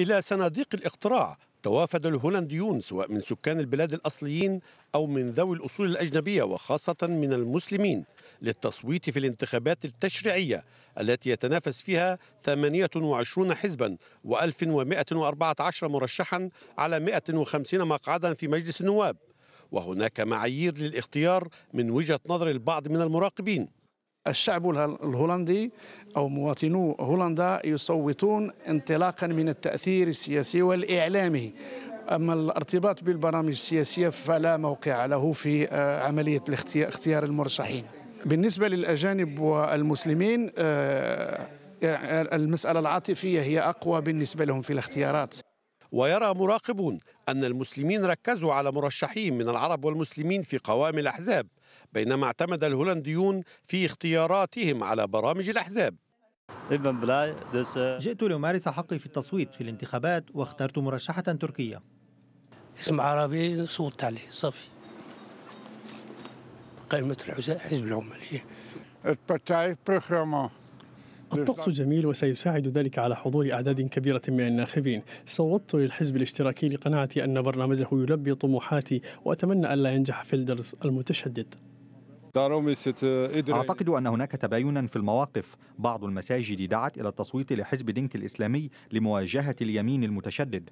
إلى صناديق الاقتراع توافد الهولنديون سواء من سكان البلاد الأصليين أو من ذوي الأصول الأجنبية وخاصة من المسلمين للتصويت في الانتخابات التشريعية التي يتنافس فيها 28 حزبا و1114 مرشحا على 150 مقعدا في مجلس النواب وهناك معايير للاختيار من وجهة نظر البعض من المراقبين الشعب الهولندي أو مواطنو هولندا يصوتون انطلاقا من التأثير السياسي والإعلامي أما الارتباط بالبرامج السياسية فلا موقع له في آه، عملية اختيار المرشحين بالنسبة للأجانب والمسلمين آه، يعني المسألة العاطفية هي أقوى بالنسبة لهم في الاختيارات ويرى مراقبون أن المسلمين ركزوا على مرشحين من العرب والمسلمين في قوام الأحزاب بينما اعتمد الهولنديون في اختياراتهم على برامج الأحزاب جئت لأمارس حقي في التصويت في الانتخابات واخترت مرشحة تركية اسم عربي صوت عليه صافي قائمة حزب العمال الطقس جميل وسيساعد ذلك على حضور أعداد كبيرة من الناخبين صوتت للحزب الاشتراكي لقناعتي أن برنامجه يلبي طموحاتي وأتمنى ألا ينجح فيلدرز المتشدد أعتقد أن هناك تباينا في المواقف بعض المساجد دعت إلى التصويت لحزب دينك الإسلامي لمواجهة اليمين المتشدد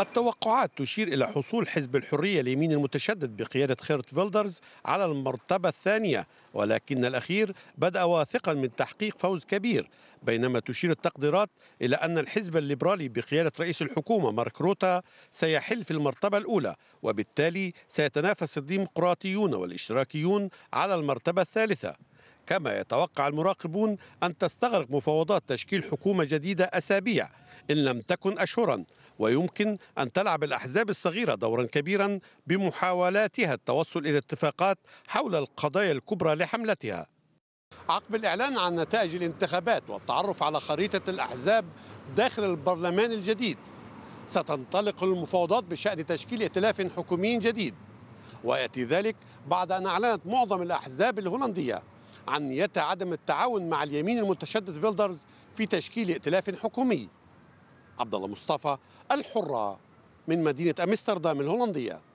التوقعات تشير إلى حصول حزب الحرية اليمين المتشدد بقيادة خيرت فيلدرز على المرتبة الثانية ولكن الأخير بدأ واثقا من تحقيق فوز كبير بينما تشير التقديرات إلى أن الحزب الليبرالي بقيادة رئيس الحكومة مارك روتا سيحل في المرتبة الأولى وبالتالي سيتنافس الديمقراطيون والاشتراكيون على المرتبة الثالثة كما يتوقع المراقبون أن تستغرق مفاوضات تشكيل حكومة جديدة أسابيع إن لم تكن أشهرا ويمكن أن تلعب الأحزاب الصغيرة دورا كبيرا بمحاولاتها التوصل إلى اتفاقات حول القضايا الكبرى لحملتها عقب الإعلان عن نتائج الانتخابات والتعرف على خريطة الأحزاب داخل البرلمان الجديد ستنطلق المفاوضات بشأن تشكيل ائتلاف حكومي جديد ويأتي ذلك بعد أن أعلنت معظم الأحزاب الهولندية عن نيتها عدم التعاون مع اليمين المتشدد فيلدرز في تشكيل ائتلاف حكومي عبد الله مصطفى الحرة من مدينة أمستردام الهولندية